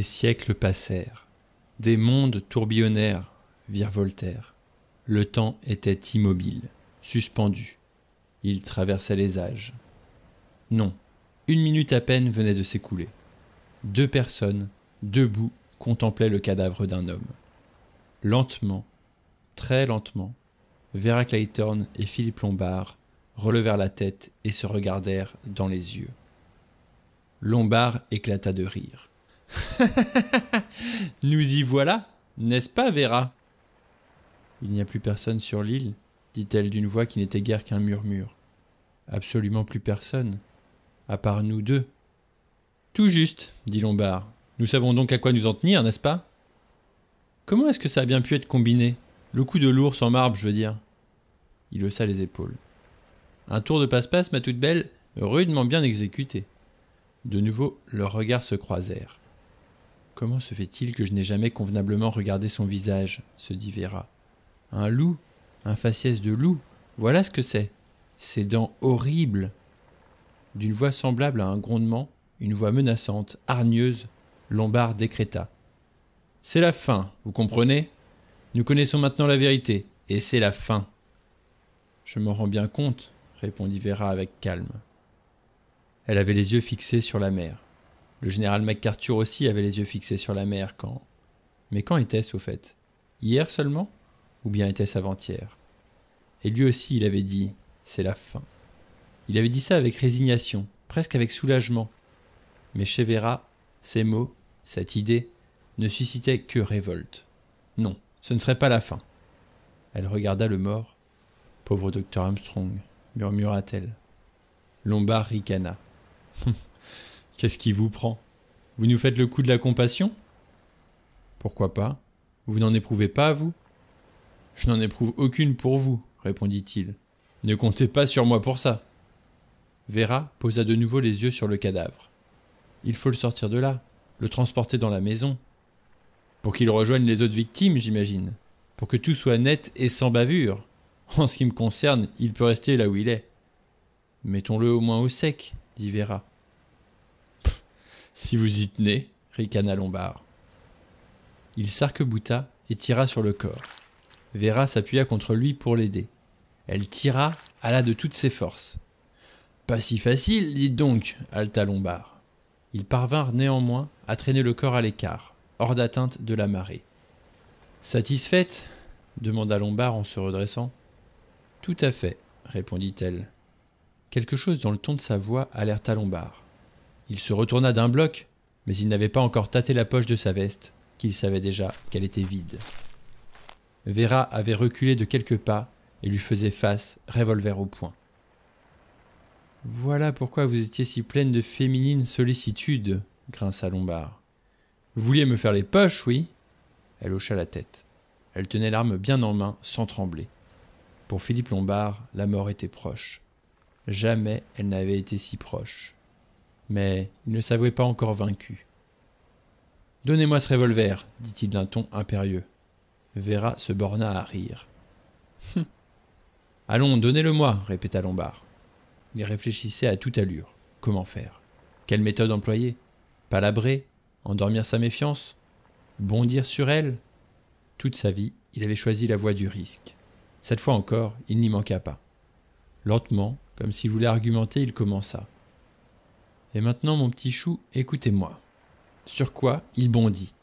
Des siècles passèrent, des mondes tourbillonnèrent, Voltaire. Le temps était immobile, suspendu. Il traversait les âges. Non, une minute à peine venait de s'écouler. Deux personnes, debout, contemplaient le cadavre d'un homme. Lentement, très lentement, Vera Clayton et Philippe Lombard relevèrent la tête et se regardèrent dans les yeux. Lombard éclata de rire. Nous y voilà, n'est-ce pas, Vera Il n'y a plus personne sur l'île, dit-elle d'une voix qui n'était guère qu'un murmure. Absolument plus personne, à part nous deux. Tout juste, dit Lombard. Nous savons donc à quoi nous en tenir, n'est-ce pas Comment est-ce que ça a bien pu être combiné Le coup de l'ours en marbre, je veux dire. Il haussa les épaules. Un tour de passe-passe, ma toute belle, rudement bien exécuté. De nouveau, leurs regards se croisèrent. Comment se fait-il que je n'ai jamais convenablement regardé son visage se dit Vera. Un loup Un faciès de loup Voilà ce que c'est Ses dents horribles D'une voix semblable à un grondement, une voix menaçante, hargneuse, Lombard décréta. C'est la fin, vous comprenez Nous connaissons maintenant la vérité, et c'est la fin. Je m'en rends bien compte, répondit Vera avec calme. Elle avait les yeux fixés sur la mer. Le général MacArthur aussi avait les yeux fixés sur la mer quand. Mais quand était-ce au fait Hier seulement Ou bien était-ce avant-hier Et lui aussi, il avait dit C'est la fin. Il avait dit ça avec résignation, presque avec soulagement. Mais chez Vera, ces mots, cette idée, ne suscitaient que révolte. Non, ce ne serait pas la fin. Elle regarda le mort. Pauvre docteur Armstrong, murmura-t-elle. Lombard ricana. Qu'est-ce qui vous prend Vous nous faites le coup de la compassion Pourquoi pas Vous n'en éprouvez pas, vous Je n'en éprouve aucune pour vous, répondit-il. Ne comptez pas sur moi pour ça. Vera posa de nouveau les yeux sur le cadavre. Il faut le sortir de là, le transporter dans la maison. Pour qu'il rejoigne les autres victimes, j'imagine. Pour que tout soit net et sans bavure. En ce qui me concerne, il peut rester là où il est. Mettons-le au moins au sec, dit Vera. Si vous y tenez, ricana Lombard. Il sarc et tira sur le corps. Vera s'appuya contre lui pour l'aider. Elle tira, à la de toutes ses forces. Pas si facile, dites donc, halta Lombard. Ils parvinrent néanmoins à traîner le corps à l'écart, hors d'atteinte de la marée. Satisfaite demanda Lombard en se redressant. Tout à fait, répondit-elle. Quelque chose dans le ton de sa voix alerta Lombard. Il se retourna d'un bloc, mais il n'avait pas encore tâté la poche de sa veste, qu'il savait déjà qu'elle était vide. Vera avait reculé de quelques pas et lui faisait face, revolver au poing. Voilà pourquoi vous étiez si pleine de féminine sollicitude, grinça Lombard. Vous vouliez me faire les poches, oui Elle hocha la tête. Elle tenait l'arme bien en main, sans trembler. Pour Philippe Lombard, la mort était proche. Jamais elle n'avait été si proche mais il ne s'avouait pas encore vaincu. Donnez-moi ce revolver, dit-il d'un ton impérieux. Vera se borna à rire. Hum. Allons, donnez-le-moi, répéta Lombard. Il réfléchissait à toute allure. Comment faire Quelle méthode employer Palabrer Endormir sa méfiance Bondir sur elle Toute sa vie, il avait choisi la voie du risque. Cette fois encore, il n'y manqua pas. Lentement, comme s'il voulait argumenter, il commença. Et maintenant, mon petit chou, écoutez-moi. Sur quoi il bondit.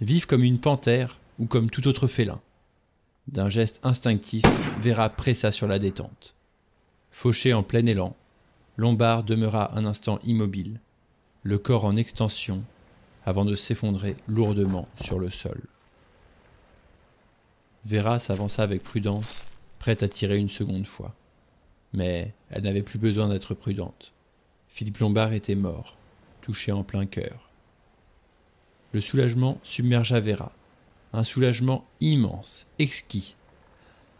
Vive comme une panthère ou comme tout autre félin. D'un geste instinctif, Vera pressa sur la détente. Fauché en plein élan, Lombard demeura un instant immobile, le corps en extension, avant de s'effondrer lourdement sur le sol. Vera s'avança avec prudence, prête à tirer une seconde fois. Mais elle n'avait plus besoin d'être prudente. Philippe Lombard était mort, touché en plein cœur. Le soulagement submergea Vera. Un soulagement immense, exquis.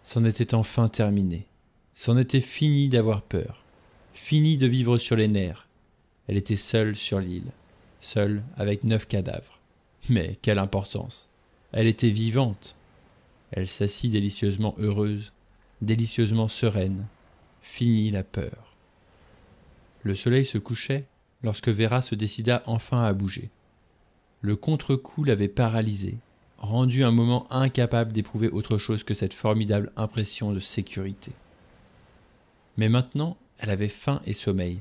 C'en était enfin terminé. C'en était fini d'avoir peur. Fini de vivre sur les nerfs. Elle était seule sur l'île. Seule avec neuf cadavres. Mais quelle importance. Elle était vivante. Elle s'assit délicieusement heureuse, délicieusement sereine. Fini la peur. Le soleil se couchait lorsque Vera se décida enfin à bouger. Le contre-coup l'avait paralysée, rendue un moment incapable d'éprouver autre chose que cette formidable impression de sécurité. Mais maintenant, elle avait faim et sommeil.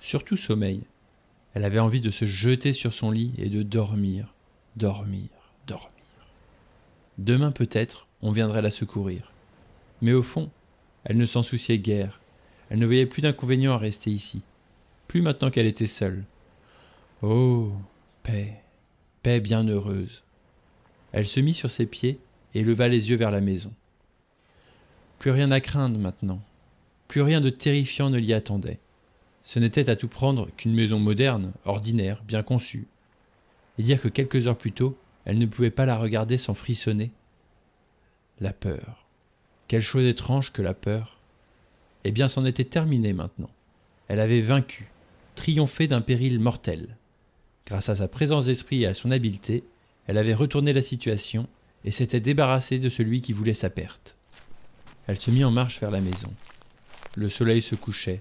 Surtout sommeil. Elle avait envie de se jeter sur son lit et de dormir, dormir, dormir. Demain peut-être, on viendrait la secourir. Mais au fond, elle ne s'en souciait guère. Elle ne voyait plus d'inconvénient à rester ici. Plus maintenant qu'elle était seule. Oh, paix, paix bienheureuse. Elle se mit sur ses pieds et leva les yeux vers la maison. Plus rien à craindre maintenant. Plus rien de terrifiant ne l'y attendait. Ce n'était à tout prendre qu'une maison moderne, ordinaire, bien conçue. Et dire que quelques heures plus tôt, elle ne pouvait pas la regarder sans frissonner. La peur. Quelle chose étrange que la peur. Eh bien, c'en était terminé maintenant. Elle avait vaincu, triomphé d'un péril mortel. Grâce à sa présence d'esprit et à son habileté, elle avait retourné la situation et s'était débarrassée de celui qui voulait sa perte. Elle se mit en marche vers la maison. Le soleil se couchait.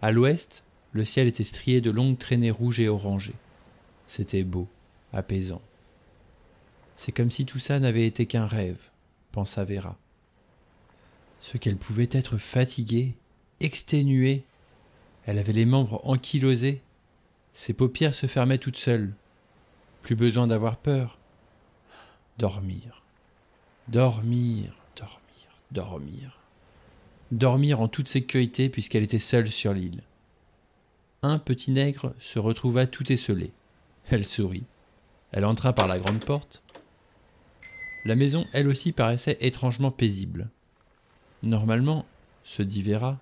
À l'ouest, le ciel était strié de longues traînées rouges et orangées. C'était beau, apaisant. C'est comme si tout ça n'avait été qu'un rêve, pensa Vera ce qu'elle pouvait être fatiguée, exténuée. Elle avait les membres ankylosés. Ses paupières se fermaient toutes seules. Plus besoin d'avoir peur. Dormir. Dormir, dormir, dormir. Dormir en toute sécurité puisqu'elle était seule sur l'île. Un petit nègre se retrouva tout esselé. Elle sourit. Elle entra par la grande porte. La maison, elle aussi, paraissait étrangement paisible. Normalement, se dit Vera,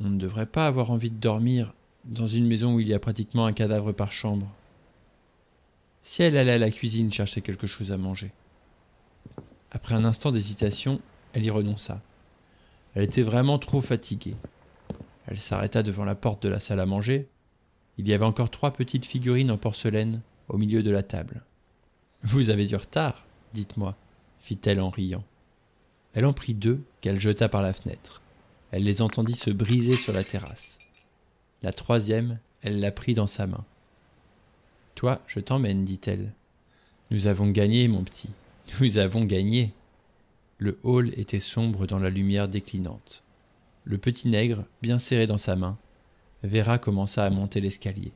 on ne devrait pas avoir envie de dormir dans une maison où il y a pratiquement un cadavre par chambre. Si elle allait à la cuisine chercher quelque chose à manger. Après un instant d'hésitation, elle y renonça. Elle était vraiment trop fatiguée. Elle s'arrêta devant la porte de la salle à manger. Il y avait encore trois petites figurines en porcelaine au milieu de la table. Vous avez du retard, dites-moi, fit-elle en riant. Elle en prit deux qu'elle jeta par la fenêtre. Elle les entendit se briser sur la terrasse. La troisième, elle la prit dans sa main. Toi, je t'emmène, dit-elle. Nous avons gagné, mon petit. Nous avons gagné. Le hall était sombre dans la lumière déclinante. Le petit nègre, bien serré dans sa main, Vera commença à monter l'escalier.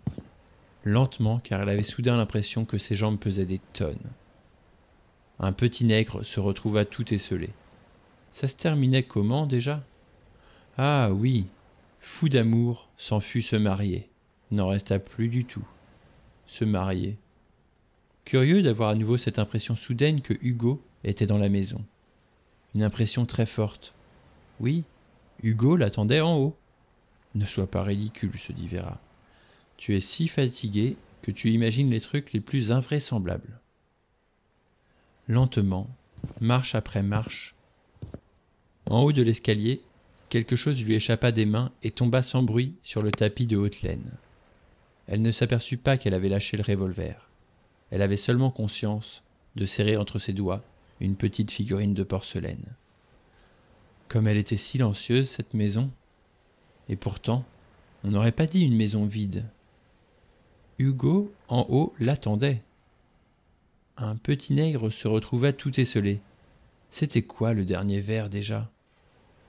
Lentement, car elle avait soudain l'impression que ses jambes pesaient des tonnes. Un petit nègre se retrouva tout esselé. Ça se terminait comment déjà Ah oui, fou d'amour, s'en fut se marier. N'en resta plus du tout. Se marier. Curieux d'avoir à nouveau cette impression soudaine que Hugo était dans la maison. Une impression très forte. Oui, Hugo l'attendait en haut. Ne sois pas ridicule, se dit Vera. Tu es si fatigué que tu imagines les trucs les plus invraisemblables. Lentement, marche après marche, en haut de l'escalier, quelque chose lui échappa des mains et tomba sans bruit sur le tapis de haute laine. Elle ne s'aperçut pas qu'elle avait lâché le revolver. Elle avait seulement conscience de serrer entre ses doigts une petite figurine de porcelaine. Comme elle était silencieuse, cette maison. Et pourtant, on n'aurait pas dit une maison vide. Hugo, en haut, l'attendait. Un petit nègre se retrouva tout esselé. C'était quoi le dernier verre déjà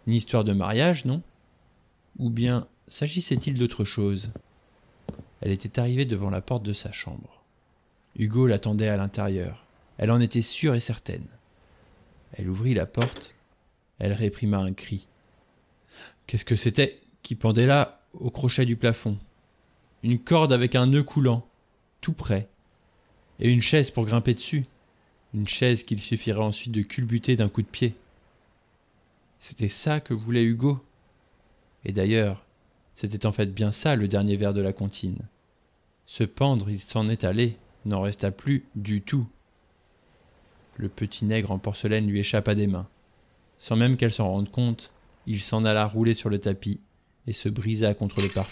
une histoire de mariage, non Ou bien s'agissait-il d'autre chose Elle était arrivée devant la porte de sa chambre. Hugo l'attendait à l'intérieur. Elle en était sûre et certaine. Elle ouvrit la porte. Elle réprima un cri. Qu'est-ce que c'était qui pendait là au crochet du plafond Une corde avec un nœud coulant, tout près. Et une chaise pour grimper dessus. Une chaise qu'il suffirait ensuite de culbuter d'un coup de pied. C'était ça que voulait Hugo. Et d'ailleurs, c'était en fait bien ça le dernier verre de la comptine. Se pendre, il s'en est allé, n'en resta plus du tout. Le petit nègre en porcelaine lui échappa des mains. Sans même qu'elle s'en rende compte, il s'en alla rouler sur le tapis et se brisa contre le pare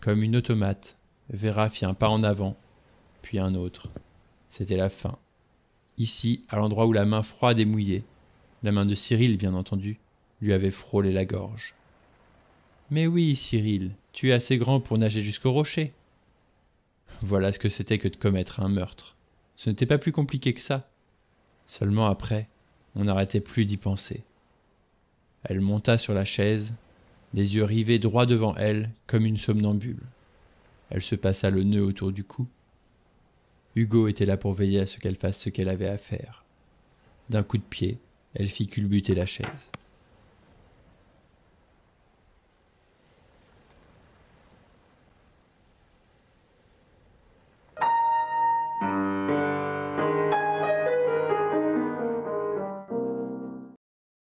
Comme une automate, Vera fit un pas en avant, puis un autre. C'était la fin. Ici, à l'endroit où la main froide et mouillée la main de Cyril, bien entendu, lui avait frôlé la gorge. Mais oui, Cyril, tu es assez grand pour nager jusqu'au rocher. Voilà ce que c'était que de commettre un meurtre. Ce n'était pas plus compliqué que ça. Seulement après, on n'arrêtait plus d'y penser. Elle monta sur la chaise, les yeux rivés droit devant elle comme une somnambule. Elle se passa le nœud autour du cou. Hugo était là pour veiller à ce qu'elle fasse ce qu'elle avait à faire. D'un coup de pied, elle fit culbuter la chaise.